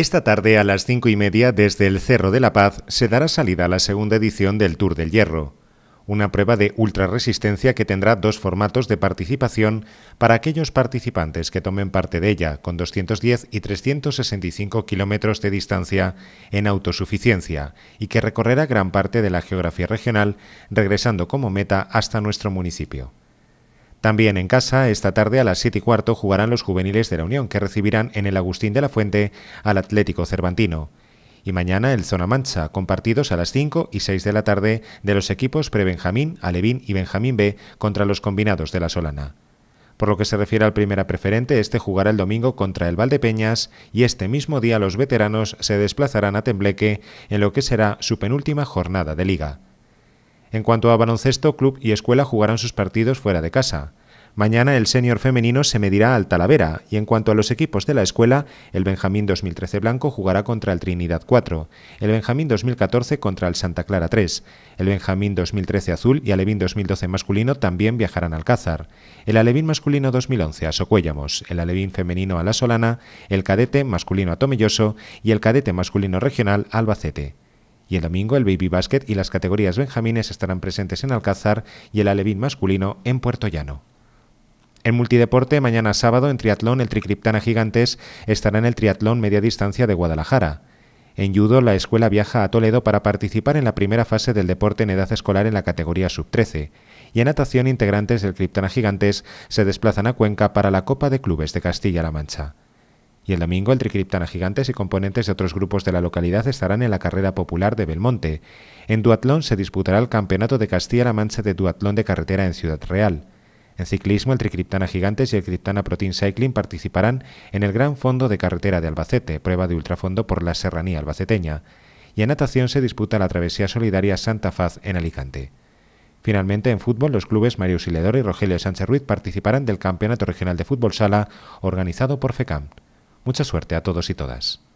Esta tarde a las cinco y media desde el Cerro de la Paz se dará salida a la segunda edición del Tour del Hierro, una prueba de ultrarresistencia que tendrá dos formatos de participación para aquellos participantes que tomen parte de ella con 210 y 365 kilómetros de distancia en autosuficiencia y que recorrerá gran parte de la geografía regional regresando como meta hasta nuestro municipio. También en casa, esta tarde a las 7 y cuarto jugarán los juveniles de la Unión, que recibirán en el Agustín de la Fuente al Atlético Cervantino. Y mañana el Zona Mancha, con partidos a las 5 y 6 de la tarde de los equipos Prebenjamín, Alevín y Benjamín B contra los combinados de la Solana. Por lo que se refiere al primera preferente, este jugará el domingo contra el Valdepeñas y este mismo día los veteranos se desplazarán a Tembleque en lo que será su penúltima jornada de liga. En cuanto a baloncesto, club y escuela jugarán sus partidos fuera de casa. Mañana el senior femenino se medirá al Talavera y en cuanto a los equipos de la escuela, el Benjamín 2013 Blanco jugará contra el Trinidad 4, el Benjamín 2014 contra el Santa Clara 3, el Benjamín 2013 Azul y Alevín 2012 masculino también viajarán al Alcázar, el Alevín masculino 2011 a Socuéllamos, el Alevín femenino a La Solana, el cadete masculino a Tomelloso y el cadete masculino regional a Albacete y el domingo el baby basket y las categorías benjamines estarán presentes en Alcázar y el alevín masculino en Puerto Llano. En multideporte, mañana sábado en triatlón, el Tricriptana Gigantes estará en el triatlón media distancia de Guadalajara. En judo, la escuela viaja a Toledo para participar en la primera fase del deporte en edad escolar en la categoría sub-13. Y en natación, integrantes del Criptana Gigantes se desplazan a Cuenca para la Copa de Clubes de Castilla-La Mancha. Y el domingo, el Tricriptana Gigantes y componentes de otros grupos de la localidad estarán en la carrera popular de Belmonte. En Duatlón se disputará el Campeonato de Castilla-La Mancha de Duatlón de Carretera en Ciudad Real. En ciclismo, el Tricriptana Gigantes y el Criptana Protein Cycling participarán en el Gran Fondo de Carretera de Albacete, prueba de ultrafondo por la Serranía albaceteña. Y en natación se disputa la Travesía Solidaria Santa Faz en Alicante. Finalmente, en fútbol, los clubes Mario Siledor y Rogelio Sánchez Ruiz participarán del Campeonato Regional de Fútbol Sala organizado por FECAM. Mucha suerte a todos y todas.